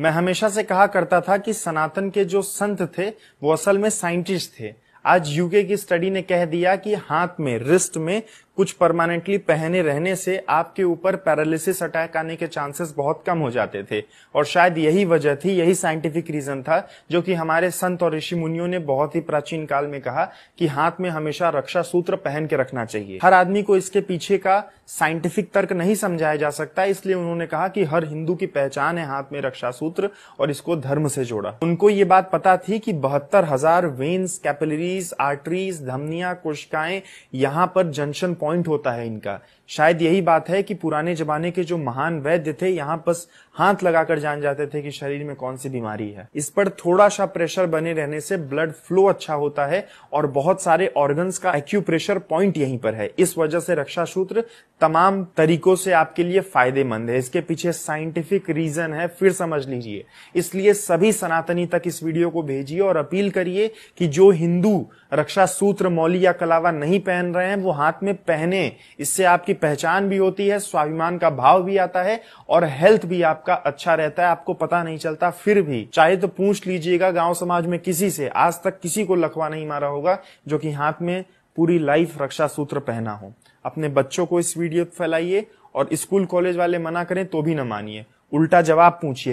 मैं हमेशा से कहा करता था कि सनातन के जो संत थे वो असल में साइंटिस्ट थे आज यूके की स्टडी ने कह दिया कि हाथ में रिस्ट में कुछ परमानेंटली पहने रहने से आपके ऊपर पैरालिसिस अटैक आने के चांसेस बहुत कम हो जाते थे और शायद यही वजह थी यही साइंटिफिक रीजन था जो कि हमारे संत और ऋषि मुनियों ने बहुत ही प्राचीन काल में कहा कि हाथ में हमेशा रक्षा सूत्र पहन के रखना चाहिए हर आदमी को इसके पीछे का साइंटिफिक तर्क नहीं समझाया जा सकता इसलिए उन्होंने कहा कि हर हिंदू की पहचान है हाथ में रक्षा सूत्र और इसको धर्म से जोड़ा उनको ये बात पता थी कि बहत्तर हजार वेन्स कैपिलरी कैविटीज आर्टरीज धमनिया कोशिकाएं यहां पर जंक्शन पॉइंट होता है इनका शायद यही बात है कि पुराने जमाने के जो महान वैद्य थे यहाँ बस हाथ लगाकर जान जाते थे कि शरीर में कौन सी बीमारी है इस पर थोड़ा सा प्रेशर बने रहने से ब्लड फ्लो अच्छा होता है और बहुत सारे ऑर्गन्स का एक्यूप्रेशर पॉइंट यहीं पर है इस वजह से रक्षा सूत्र तमाम तरीकों से आपके लिए फायदेमंद है इसके पीछे साइंटिफिक रीजन है फिर समझ लीजिए इसलिए सभी सनातनी तक इस वीडियो को भेजिए और अपील करिए कि जो हिंदू रक्षा सूत्र मौली या कलावा नहीं पहन रहे हैं वो हाथ में पहने इससे आपकी पहचान भी होती है स्वाभिमान का भाव भी आता है और हेल्थ भी आपका अच्छा रहता है आपको पता नहीं चलता फिर भी चाहे तो पूछ लीजिएगा गांव समाज में किसी से आज तक किसी को लखवा नहीं मारा होगा जो कि हाथ में पूरी लाइफ रक्षा सूत्र पहना हो अपने बच्चों को इस वीडियो फैलाइए और स्कूल कॉलेज वाले मना करें तो भी ना मानिए उल्टा जवाब पूछिए